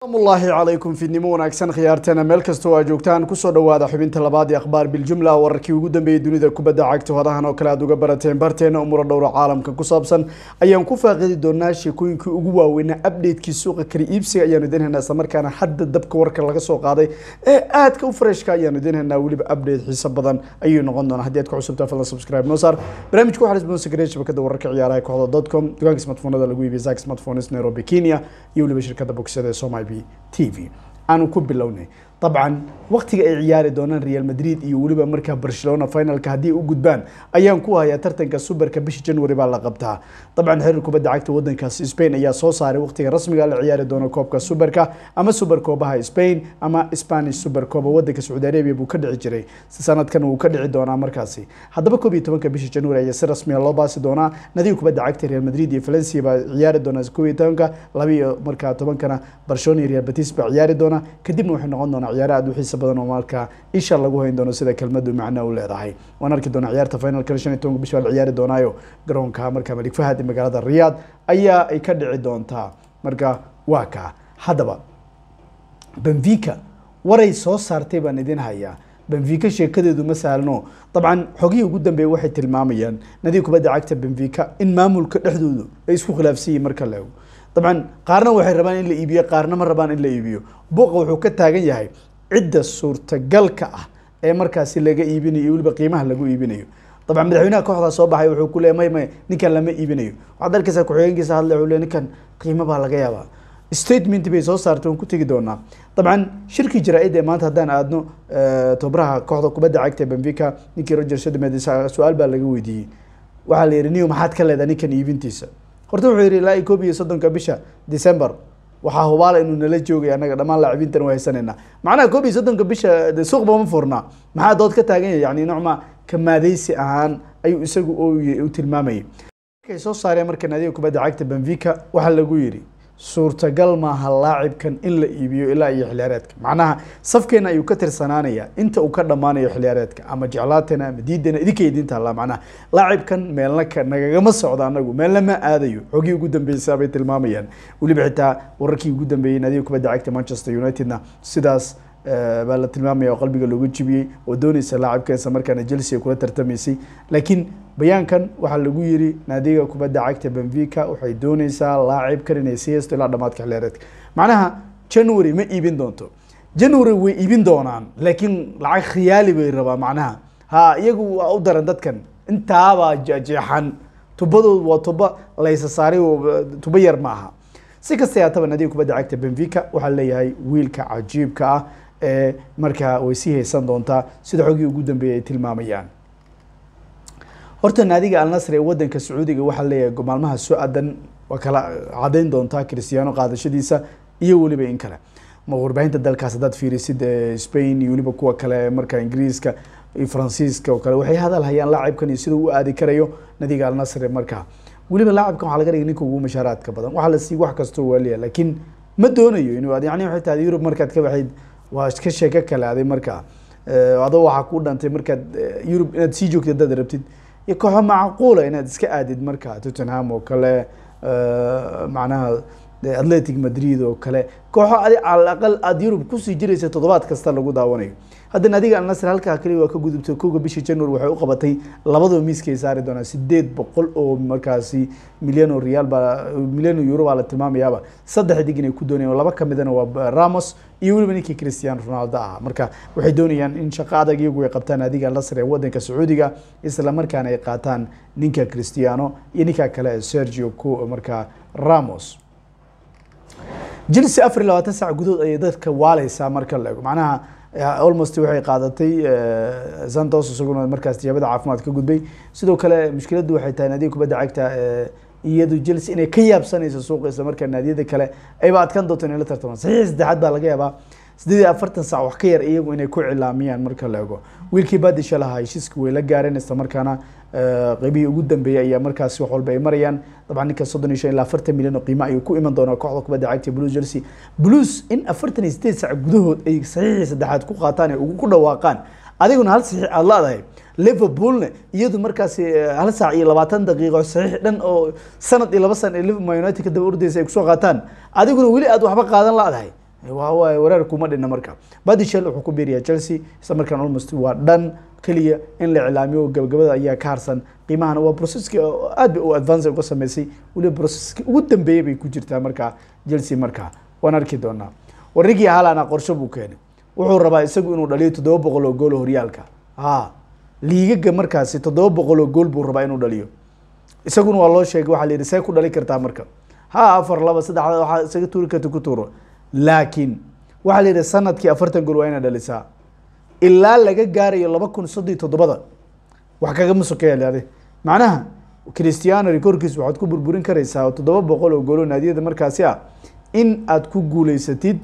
aslaamullaahi calaykum fidnimo wanaagsan khiyaartana meel kastoo aad joogtaan kusoo dhawaada xubinta labaad ee akhbaar biljumla wararkii ugu dambeeyey dunida kubadda cagta hodahan oo kale aad uga barateen barteena umuro dhowra caalamka ku saabsan ayaan ku faaqidi doonaa sheekooyinkii ugu waaweynaa update suuqa kala iibsiga ayaanu idinhaynaa islamarkaana hadda dabka warka laga soo qaaday ee aadka u freshka ayaanu idinhaynaa weliba update xiiso badan ayuu noqon doonaa haddii aad ku cusubtaa fadlan subscribe noo saar barnaamijku waxaa isboon sagareen shabakadda wararka ciyaaraha kooxda dotcom dukaanka smartfoonada lagu iibiya zack smartphones nairobi kenya iyo weliba shirkadda bogsada ee somalia b t aanu ku bilownay dabcan waktiga ay ciyaari doonaan real madrid iyo weliba markaa barcelona finalka haddii u gudbaan ayaan ku hayaa tartanka subarka bishii january baa la qabtaa dabcan xiriir kubadda cagta wadankaasi spain ayaa soo saaray waktiga rasmiga la ciyaari doono koobka subarka ama subar koobaha spain ama spanish subar kooba wadanka sacuudi arabia buu ka dhici jiray si sanadkan wuu ka dhici doonaa markaasi haddaba koob iyo tobanka bishii january ayaa si rasmiga ah loo baasi doonaa nadiga kubadda cagta real madrid iyo valencia baa ciyaari doonaa koob iyo tobanka laba markaa tobankana barcelona iyo real batis baa ciyaari doonaa kadibna waxay noqon doonaa ciyaar aad u xiisa badan oo maalka isha lagu hayn doono sida kelmadu macno u leedahay waan arki doona ciyaarta finalkan shan iyo tobanka bisha la ciyaari doonaayo garoonka markaa malik fahad ee magaalada riyaad ayaa ay ka dhici doontaa marka waa kaa haddaba benvika waray soo saartay baan idin hayaa benvika sheekadeedu ma saalno dabcan xogihii ugu dambeeye waxay tilmaamayaan nadi kubadda cagta benvika in maamulka dhexdoodu ay isku khilaafsanyihin marka la ego dabcan qaarna waxay rabaan in la iibiyo qaarna ma rabaan in la iibiyo buuqa wuxuu ka taagan yahay cidda suurtagalka ah ee markaasi laga iibinayo iyo weliba qiimaha lagu iibinayo dabcan madaxweynaha kooxdaa soo baxay wuxuu ku leeya may may ninkan lama iibinayo waxaad arkaysaa ku-xigeenkiisa hadle wuxuu le ninkan qiimo baa laga yaabaa statement bay soo saartay waan ku tegi doonaa dabcan shirkii jaraa-id ee maanta haddaan aadno eh, tobraha kooxda kubadda cagta ee benvica ninkii rogers shadmed su-aal baa laga weydiiyey waxaa la yihi niw maxaad ka leedahay ninkan iibintiisa horta wuxuu yihi ilaa iyo koob iyo soddonka bisha december waxaa hubaala inuu nala joogay anaga dhamaan laacibiintan waa haysanayna macnaha koob iyo soddonka bisha de suuq bama furnaa maxaa dood ka taagan yahay yani nocma kamaadaysi ahaan ayuu isagu u tilmaamayay markay soo saareen marka naadiga kubadda cagta benvica waxaa lagu yidhi suurtagal maaha laacibkan in la iibiyo ilaa iyo xiliyaareedka macnaha safkeena ayuu ka tirsanaanayaa inta uu ka dhammaanayo xiliyaareedka ama jeclaatana ama diidana idinka idiinta allaa macnaha laacibkan meelna ka nagagama socdo anagu meelna ma aadayo xogii ugu dambeysay bay tilmaamayaan weliba xitaa wararkii ugu dambeeyey nadiga kubadda cagta manchester unitedna sidaas baa la tilmaamaya oo qalbiga looga jibiyey oo dooneysa laacibkeesa markaana chelsea kula tartamaysay laakiin bayaankan waxaa lagu yiri naadiga kubadda cagta benvica waxay dooneysaa laacibkan inay sii haysto ilaa dhamaadka xilheereedka macnaha january ma iibin doonto january way iibin doonaan laakiin lacag khiyaali bay rabaa macnaha ha iyagu waa u daran dadkan intaabaa jeexan tubadood waa tuba laysa saaray tuba yar ma si kasta yaataba naadiga kubadda cagta benvica waxaa leeyahay wiilka cajiibka ah markaa way sii haysan doontaa sida xogii ugu dambeeyay ay tilmaamayaan horta naadiga alnasri ee wadanka sacuudiga waxaa leeyahay maalmaha so-adan waa kala cadayn doontaa christiyaano qaadashadiisa iyo weliba in kale warbaahinta dalkaas haddaad fiirisid spain iyo weliba kuwa kale markaa ingiriiska iyo faransiiska oo kale waxay hadal hayaan laacibkan iyo sidau u aadi karayo nadiga alnasri markaa weliba laacibkan waxaa laga dhigay ninka ugu mushaaraadka badan waxaa la siiyey wax kastoo waa leeyahay laakiin ma doonayo inuu yani waxay tahay yurub markaad ka baxayd waa ka sheeko kalaaday marka adoo waxaa ku dhantay markaad yurub inaad sii joogtid hadaad rabtid iyo kooxo macquula inaad iska aadid marka tottenham oo kale macnaha atletic madrid oo kale kooxo adi calaqal aada yurub kusii jiraysa toddobaad kasta lagu daawanayo haddana adiga alnasr halkaa keliya waa ka gudubtay kowga bishii januar waxay u qabatay labadaba miiskay saari doonaan sideed boqol oo markaasi milyan oo riyaal baa milyan oo euro baa la tilmaamayaaba saddex dig inay ku doonayaan laba kamidana waa ramos iyo weliba ninkii christian ronaldo ah marka waxay doonayaan in shaqo adag iyagu ay qabtaan adiga alnasr ee wadanka sacuudiga isla markaana ay qaataan ninka christiano iyo ninka kale sergio ko markaa ramos chelsea afar iyo labaatan saac gudood ayay dadka waaleysaa marka la ego macnaha almost waxay qaadatay uh, santos isaguna markaas tijaabada caafimaad ka gudbay sidoo kale mushkiladdu waxay tahay naadiga kubadda cagta uh, iyadu chelsea inay ka yaabsanayso suuqa isla markaa naadiyada kale ayba adkaan doonto inay la tartamaan saxiix saddexaad baa laga yaabaa sideed afartan sac wax ka yar iyagu inay ku cilaamiyaan marka la ego wiilkii baadisha lahaa heshiisku way la gaaranaysa markaana eh, qaybihii ugu dambeeyey ayaa markaasi wax walba ay marayaan dabcan ninka soddon iyo shan ilaa afartan milyan oo qiimo ayuu ku iman doonaa kooxda kubadda cagta blues jersey blues in afartan iyo sideed sac gudahood ay saxiixii saddexaad ku qaataan ee ugu ku dhawaaqaan adiguna hal saxiix aada la liverpoolna iyadu markaasi eh, hal saac iyo labaatan daqiiqo saxiix dhan oo sanad iyo laba sana ee liverpool united ka daba ordaysa ay kusoo qaataan adiguna weli aada waxba qaadan la-dahay waxawaaye kuma dhina marka badishel wuxuu ku biirayaa chelsea isla markaan olmost waa dhan keliya in la iclaamiyo gabagabada ayaa ka harsan qiimahana waa brocesski aad ba u advance uga sameysay weliba brocesski ugu dambeeyey bay ku jirtaa markaa chelsea markaa waan arki doonaa warrigii halana qorsho buu keenay wuxuu rabaa isagu inuu dhaliyo toddoba boqol oo gool horyaalka a liigaga markaasi toddoba boqol oo gool buu rabaa inuu dhaliyo isaguna waa loo sheegay waxaa la yihi see ku dhali kartaa marka ha afar laba saddex waxaa isaga tuuri karta ku tuuro laakiin waxaa la yidhi sanadkii afartan gool waa inaa dhalisaa ilaa laga gaarayo laba kun soddon iyo toddobada wax kagama sokeeyaade macnaha christiano rekoorkiis waxaad ku burburin karaysaa toddoba boqol oo goolo naadiyada markaasi ah in aad ku guulaysatid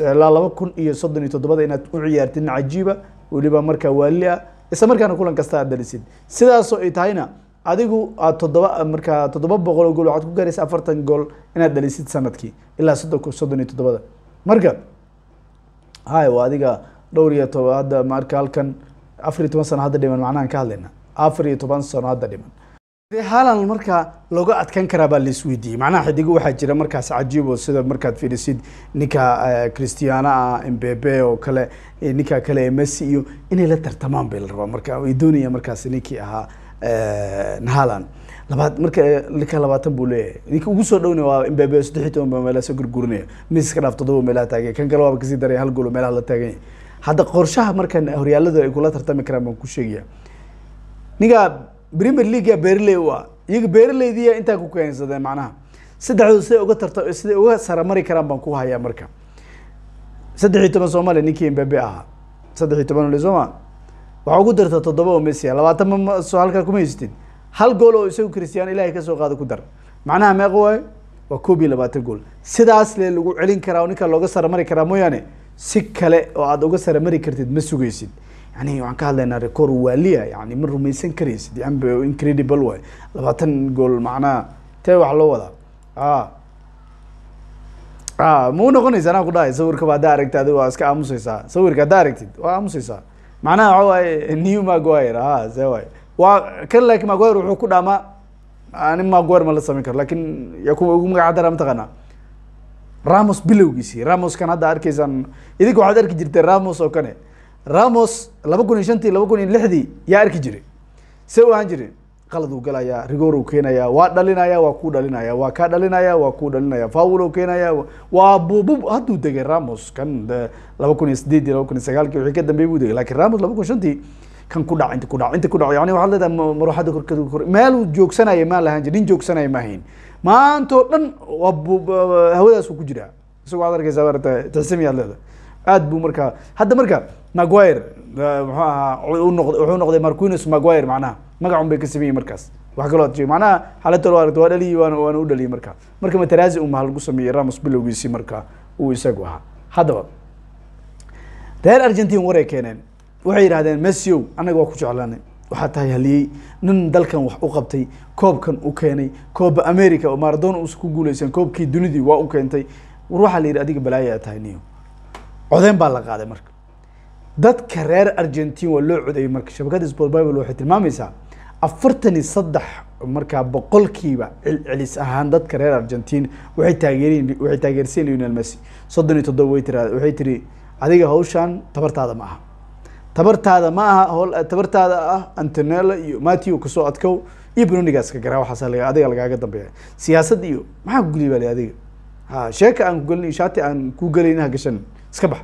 ilaa laba kun iyo soddon iyo toddobada inaad u ciyaartid cajiiba weliba markaa waali ah isla markaana kulan kasta aad dhalisid sidaasoo ay tahayna adigu aad ah, toddoba ah, toddoba boqol oo gool waxaad ku gaaraysa afartan gool inaad dhalisid sanadkii ilaa soddon soddon iyo toddobada marka hay waa adiga dhowr iyo toba hadda marka halkan afar iyo toban sano hadda dhiman macnahan ka hadlayna afar iyo toban sano hadda dhiman haalan marka looga adkaan karaa baa laisweydiiyey macnaha xidigo waxaa jira markaas cajiib oo sida markaad fiirisid ninka eh, christiana ah mbebe oo kale eh, ninka kale messi iyo inay la tartamaan bay la rabaa marka way doonaya markaas ninkii ahaa haland eh, labaad marka linka labaatan buu leeyahay ninka ugu soo dhowna waa mbabe saddexiy toban baa meelaha soo gurgurinaya miis iska dhaaf todoba meelaha taagan kan kale waaba kasii daraya hal goolo meelaha la taagan yahay hadda qorshaha markan horyaalada ay kula tartami karaan baan ku sheegaya ninkaa premier leaguea berley u ah iyaga berleydiya intaa ku keensadeen macnaha saddexdooda siday uga tarta siday uga saramari karaan baan ku hayaa marka saddexiy toban soomaaliya ninkii mbabe ahaa saddexiy toban le sooma waxaa ugu darta toddoba oo messi ah, labaatan maso halkaa kuma haysatid hal gool oo isagu christiano ilahay kasoo qaado ku dar macnaha meeqa waayo waa koob iyo labaatan gool sidaas le lagu celin karaa oo ninkaa looga sara karaa mooyaane si kale oo aada uga sara kartid ma sugaysid yani waxaan ka hadlaynaa record waalia yani ma rumaysan karaysid amb incredible waay labaatan gool macnaha tee wax loo wadaa a a ma noqonaysa anaa ku dhahay sawirkaba haddaa aragti adi waa iska aamuseysaa sawirka haddaa aragtid waa aamuseysaa macnaha waxa waaye new maguire a ah, se waay waa kan laakin maguire wuxuu ku dhaamaa ani ah, maguire ma la samayn karo lakin ya kuwa ugu magaca dara mataqaanaa ramos bilowgiisii ramos kan hadda arkaysaan idinka waxaad arki jirtee ramos oo kane ramos laba kun iyo shantii laba kun iyo lixdii yaa arki jiray see u ahaan jireen qaladuu galayaa rigooruu keenayaa waa dhalinaya waa ku dhalinaya waa kaa dhalinaya waa ku dhalinaya faawulow keenaya waa bubub hadduu degay ramos kan eh, laba kun iyo sideed laba kun iyo sagaalki wixii ka dambeeyay buu degay lakin ramos laba kun shantii kan ku dhac inta ku dhac inta ku dhac yani waxaad leedahay maruuxadda korkeed kor meeluu joogsanaya maan lahaan jir nin joogsanaya ma hayn maantoo dhan waa eh, hawadaasuu ku jiraa isagoo aad arkaysaa maarata tixsimi leedahay aad buu markaa hadda marka maguire eh, muxuu ahaa wuxuu noqday marquinus maguire macnaha magacun bay ka sameeyey markaas wa kaloo ad manaha xaalato waa dhaliyey waana u dhaliyey markaa marka mataraazi unbaa lagu sameeyey ramos bilowgiisii markaa uu isagu ahaa haddaba reer argentine waray keeneen waxay yidhahdeen messio annaga waa ku jeclaanay waxaa tahay haliyey nin dalkan wax u qabtay koobkan u keenay kooba america oo maradona us ku guuleysan koobkii dunidii waa u keentay war waxaa la yidhi adiga balaayaa tahay niyo codeyn baa la qaaday marka dadka reer argentine waa loo codeeyey marka shabakada sport bible waxay tilmaamaysaa afartan iyo saddex markaa boqolkiiba celcelis ahaan dadka reer argentin waay taageer waxay taageersan lionel messy soddon iyo toddoba way tira waxay tiri adiga hawshaan tabartaada ma aha tabartaada ma aha hol tabartaada ah antonella iyo matthew kasoo adkow iyo bronigas ka garaa waxaas adiga lagaaga dambeeya siyaasad iyo maxaa kugeliy baa le adiga ha sheeka aan kugelin shaati aan ku gelayn ha gashan iska bax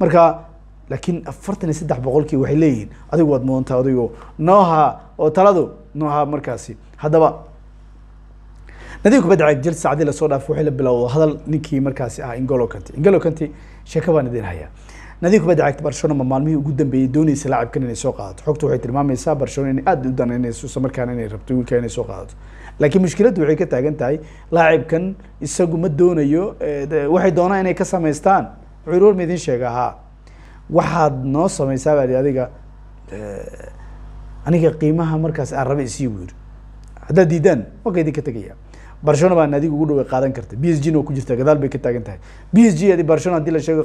marka laakiin afartan iyo saddex boqolkii waxay leeyihiin adigu waad moontaa adigo nooha oo taladu nooha markaasi haddaba nadiif kubadda cagta jalsi saacadii lasoo dhaaf waxay la bilowda hadal ninkii markaasi ah ingolo kanti ingolo kanti sheeko baan idin hayaa nadiif kubadda cagta barcelona maalmihii ugu dambeeyey doonaysa laacibkan inay soo qaadato xogtu waxay tilmaamaysaa barcelona inay aada u danaynayso isla markaana inay rabto wiilka inay soo qaadato laakiin mushkiladdu waxay ka taagan tahay laacibkan isagu ma doonayo waxay doonaan inay ka samaystaan wuxuu roorma sheega ahaa waxaad noo samaysaa baadi adiga aniga qiimaha markaas aan rabe isii bu haddaad diidaan waaka idinka tegaya barcelona baa naadiga ugu dhaway qaadan karta b s g na ku jirta gadaal bay ka taagan tahay b s g barcelona hadii la sheego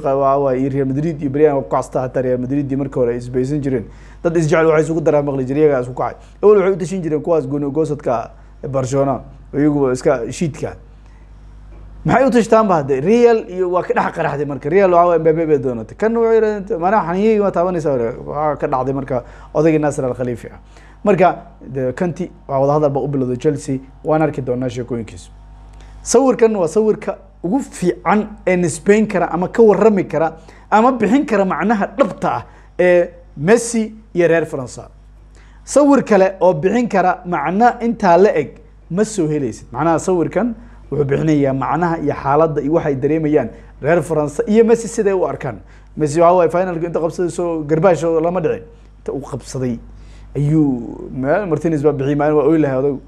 iyo real madrid iyo baryan kukacsta hataa real madrid marka hore isbaysan jireen dad isjecel waxay isugu daraamaqli jireen iyagaa isku kacay awal waxay u tashin jireen kuwaas gooni goosadka barcelona iyagu iska shiidka maxay utashtaanba hade real iyo waa ka dhex qaraxday marka real waa mbabe bay doonatay kan mana xaniyey waa taabanaysa waa ka dhacday marka odaygii nasir alkhaliifi ah marka kanti waa wadahadal baa u bilowday chelsea waan arki doonaa sheekooyinkiisu sawirkan waa sawirka ugu fiican ee nisbeyn kara ama ka warami kara ama bixin kara macnaha dhabta ah ee messi iyo reer faransa sawir kale oo bixin kara macno intaa la eg ma soo helaysid macnaha sawirkan wuxuu bixinayaa macnaha iyo xaaladda iyo waxay dareemayaan reer faranse iyo messi siday u arkaan messi waxaa waay finalka inta qabsadayso garbaash lama dhicin inta u qabsaday ayuu martines baa bixiyay maalin waa oy lahay odagu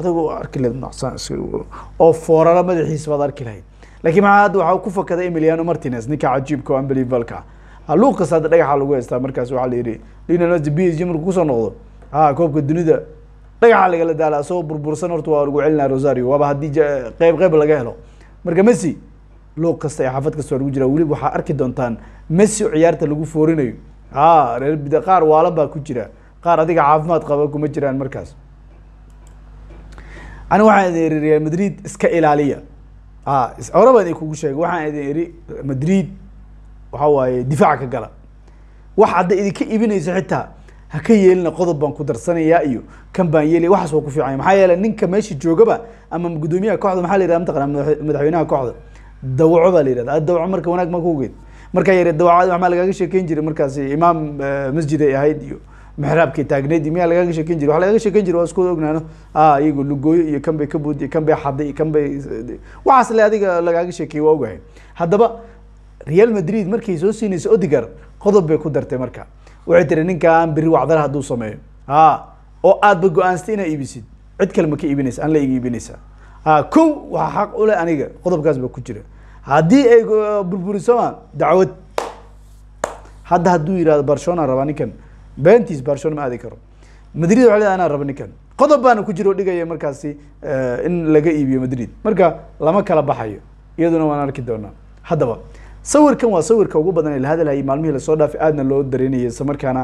odagu arki lahayd oo fooraro madaxiisa baad arki lahayd laakiin maxaa hadda waxaa ku fakaday emiliano martinez ninka cajiibka o unbelievalka luuqas hadda dhagaxa lagu haystaa markaas waxaa la yidhi lionel messi b h g markuu kusoo noqdo a koobka dunida dhagaxa lagala daala asagoo burbursan horta waa lagu celinaa rosario waaba haddii qeyb qeyb laga helo marka messi loog kasta ee xaafad kasta waa lagu jira weli waxaa arki doontaan messi ciyaarta lagu foorinayo a reer qaar waala baa ku jira qaar adiga caafimaad qaba kuma jiraan markaas ani waxaan idin iri real madrid iska ilaaliya a horeba idin kugu sheegay waxaan idin iri madrid waxa waaye difaaca ka gala wax hadda idinka iibinayso xitaa haka ka yeelina qodob baan ku darsanayaa iyo kan baan yeelaya waxaas waa ku fiicanya maxaa yeele ninka meesha joogaba ama gudoomiyaha kooxda maxaa la yidhahda mataqana madaxweynaha kooxda dawaco baa la yidhahda dawaco marka wanaag ma kugeed markaa yare dawacada waxmaa lagaga sheekeyn jiray markaasi imaam eh, masjid ay ahayd iyo mixraabkii taagneed iyo miyaa lagaga sheeken jira lagaga sheeken jira waa iskooda ognaano a iyago lugooyo iyo kan bay ka buud kan bay xaday kan bay waxaas le adiga lagaaga sheekeyey waa ogahay haddaba real madrid markay soo siinaysa odigar qodob bay ku dartay marka waxay tiri ninkaan beri wacdale hadduu sameeyo ha oo ba go-aansta inaa iibisid cid kale ma ka iibinaysa aan la iga iibinaysaa ha kow waxaa xaq u leh aniga qodobkaas baa ku jira haddii ay burburisomaan dacwad hadda hadduu yihahdo barcelona rabaa ninkan bentis barcelona ma aadi karo madrid waa le anaa raba ninkan qodob baana ku jiro dhigaya markaasi eh, in laga iibiyo madrid marka lama kala baxayo iyaduna waan arki doonaa haddaba sawirkan waa sawirka ugu badan ee la hadalhayay maalmihii lasoo dhaafay aadna loo dareynayay isla markaana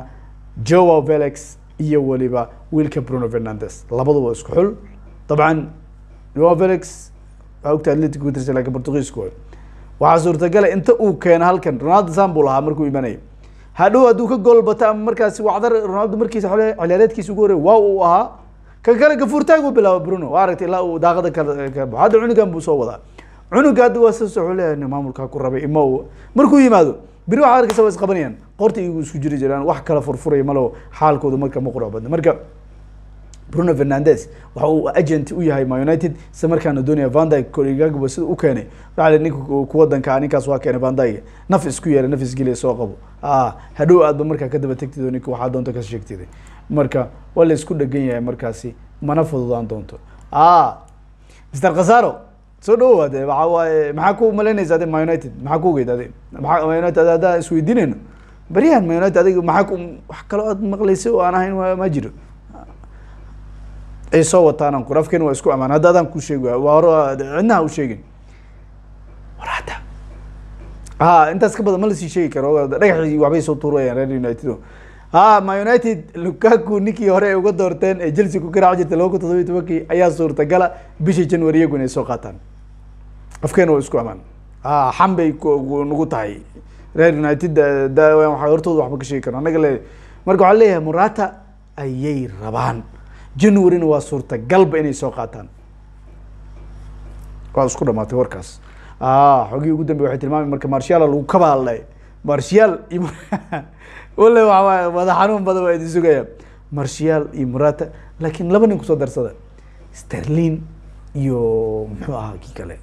joao velix iyo weliba wiilka bruno fernandes labadu waa isku xul dabcan joao velix waxaa ogta atletic witers lakin portugiisku way waxaa suurtagala inta uu keeno halkan ronaldo sam buu lahaa markuu imanayo hadhow hadduu ka gool ama markaasi wacdar ronaldo markiisa ciliyaareedkiisa ugu horey waaw uu ahaa kan kale gafuurtaag u bilaaba bruno waa aragtay ilaa uu daaqada ka baxo hadda cunigan buu soo wadaa cunuga hadda waa sas wuxuu leeyahay maamulkaa ku rabay ima uu markuu yimaado beri waxaa arkaysa waa isqabanayaan qorta iyagu isku jiri jiraan wax kala furfuraya malo xaalkoodu marka ma qurux badna marka bruno fernandes waxa uu agent u yahay ma united isla markaana doonaya vandyg koligagba sida u keenay waxaa nink kuwadanka ninkaas waa keenay vandyg naf isku yeelay naf isgeliya soo qabo ah, hadhow aadba markaa ka daba ninka waxaa doonto ka sheegtiday marka waa la isku dhegan yahay markaasi mana fududaan doonto ah, mr khasaro soo dhawaad waxa waaye maxaa ku malaynaysaa de ma united maxaa ku ogeyd adi maa ma united haddaan isweydiinayno beryahan ma united adig maxaa ku wax kaloo aad maqlaysay oo aan ahayn ma jiro ay soo wataanaan qurafkeena waa isku amaan hadda adaan ku sheegi waay cidnaha u sheegin war ha intaas ka badan ma lasii sheegi karo dhagaxii waxbay soo tuurayaan reer united o ha ma united lukaku ninkii hore ay uga doorteen ee chelsea ku garaac jirtay laba kun todobiyi tobankii ayaa suurtagala bishii january iyaguna ay soo qaataan afkeen waa isku amaan ah, xan bay nagu tahay reer united ah, hortooda waxba ka sheegi karan anaga le marka waxaa leeyahay murata ayay rabaan januaryna waa suurtagalba inay soo qaataan waad isku dhamaatay warkaas ah, xogihii ugu dambey waxay tilmaamay marka marshaala lagu kabaalay marshaal iyo wada xanuun badan waa idin sugaya marshaal iyo murata laakiin laba nin kusoo darsada sterlin iyo muxuu ahaa kii kale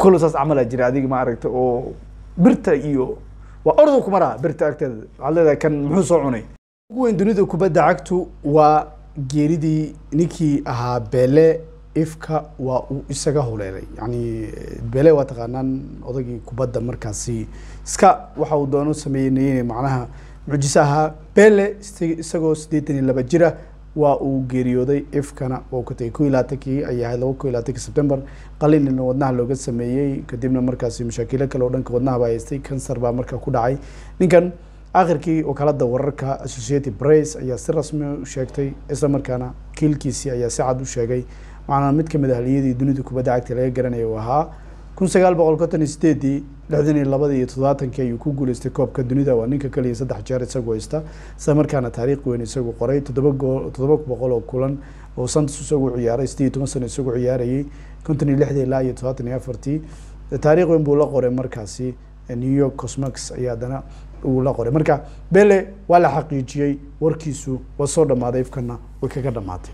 kolo saas camalaa jira adiga maaragta oo birta iyo waa ordu kumaraha birta agteeda waxaad leedahay kan muxuu soo cunay ugu weyn dunida kubadda cagtu waa geeridii ninkii ahaa bele ifka waa uu isaga huleelay yani bele waa taqaanaan odagii kubadda markaasi iska waxa uu doono sameeynayna macnaha mucjiso ahaa bele isagoo siddeetan iyo laba jira waa uu geeriyooday ifkana oo ka tegay ko iyo laba ko iyo labaatanki sebtember wadnaha looga sameeyey kadibna markaasi mashaakiilo kale oo dhanka wadnahaba haystay kancer baa markaa ku dhacay ninkan akhirkii wakaalada wararka associated press ayaa si rasmi ah u sheegtay isla markaana kiilkiisii ayaa si cad u sheegay macnaa mid kamid ah haliyadii dunida kubadda cagta laga garanayo ahaa kun sagaal boqol konton iyo sideedii lixdan iyo labadii iyo toddobaatankii ayuu ku guuleystay koobka dunida waa ninka keliya saddex jeer isagu haysta isla markaana taariikh weyn isagu qoray todoba gool toddoba boqol oo kulan oo santos isagu ciyaaray siddeed iyo toban sano isagu ciyaarayay konton iyo lixdii ilaa iyo toddobaatan iyo afartii taariikh weyn buu la qoray markaasi new york cosmax ayaa haddana uu la qoray marka bele waa la xaqiijiyey warkiisu waa soo dhammaaday ifkana way kaga dhammaatay